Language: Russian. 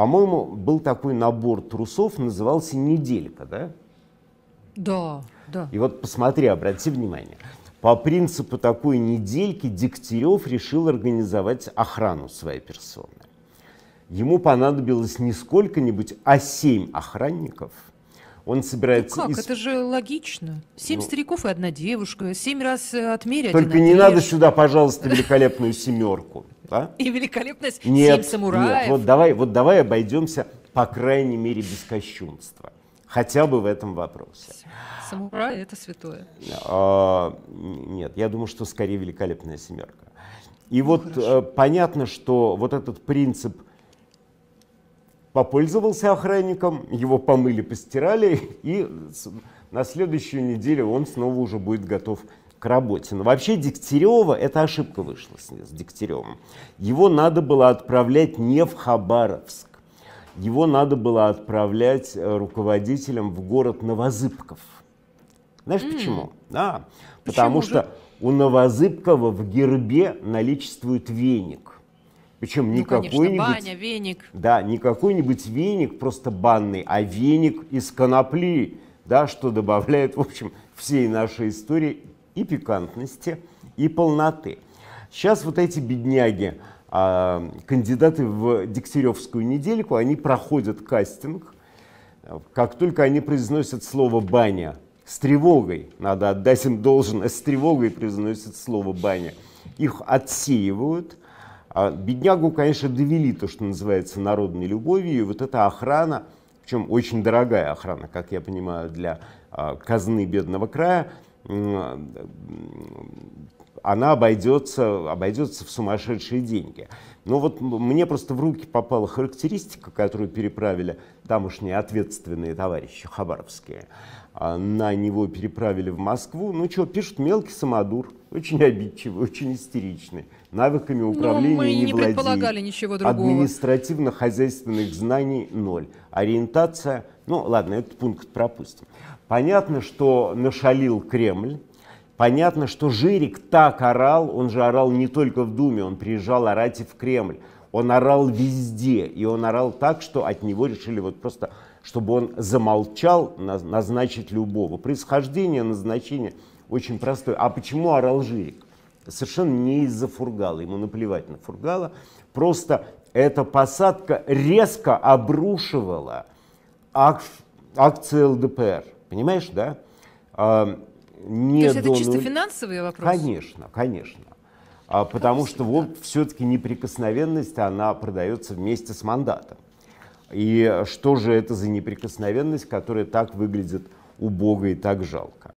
По-моему, был такой набор трусов, назывался «Неделька», да? Да, да. И вот посмотри, обрати внимание. По принципу такой недельки Дегтярев решил организовать охрану своей персоны. Ему понадобилось не сколько-нибудь, а семь охранников – он собирается... Ну как, из... это же логично. Семь ну... стариков и одна девушка. Семь раз э, отмерять. Только не надо сюда, пожалуйста, великолепную семерку. Да? И великолепность нет, семь самураев. Нет, вот давай, вот давай обойдемся, по крайней мере, без кощунства. Хотя бы в этом вопросе. Самурай – это святое. А, нет, я думаю, что скорее великолепная семерка. И ну, вот хорошо. Э, понятно, что вот этот принцип – попользовался охранником, его помыли, постирали, и на следующую неделю он снова уже будет готов к работе. Но вообще Дегтярева, это ошибка вышла с, с Дегтяревым. Его надо было отправлять не в Хабаровск, его надо было отправлять э, руководителем в город Новозыбков. Знаешь mm. почему? Да, почему потому же? что у Новозыбкова в гербе наличествует веник. Причем не ну, какой-нибудь... баня, веник. Да, не какой-нибудь веник просто банный, а веник из конопли, да, что добавляет, в общем, всей нашей истории и пикантности, и полноты. Сейчас вот эти бедняги, а, кандидаты в Дегтяревскую недельку, они проходят кастинг. Как только они произносят слово «баня», с тревогой, надо отдать им должное, с тревогой произносят слово «баня», их отсеивают – а беднягу, конечно, довели то, что называется народной любовью, и вот эта охрана, причем очень дорогая охрана, как я понимаю, для а, казны бедного края, она обойдется, обойдется в сумасшедшие деньги. Но вот мне просто в руки попала характеристика, которую переправили тамошние ответственные товарищи хабаровские. А, на него переправили в Москву. Ну что, пишет мелкий самодур, очень обидчивый, очень истеричный. Навыками ну, управления Но мы не, не владеет. предполагали ничего другого. Административно-хозяйственных знаний ноль. Ориентация, ну ладно, этот пункт пропустим. Понятно, что нашалил Кремль, понятно, что Жирик так орал, он же орал не только в Думе, он приезжал орать и в Кремль. Он орал везде, и он орал так, что от него решили вот просто, чтобы он замолчал, назначить любого. Происхождение назначения очень простое. А почему орал Жирик? Совершенно не из-за фургала, ему наплевать на фургала. Просто эта посадка резко обрушивала акции ЛДПР – Понимаешь, да? А, не То есть до это чисто нуля... финансовые вопросы? Конечно, конечно. А, потому что да. вот все-таки неприкосновенность, она продается вместе с мандатом. И что же это за неприкосновенность, которая так выглядит убого и так жалко?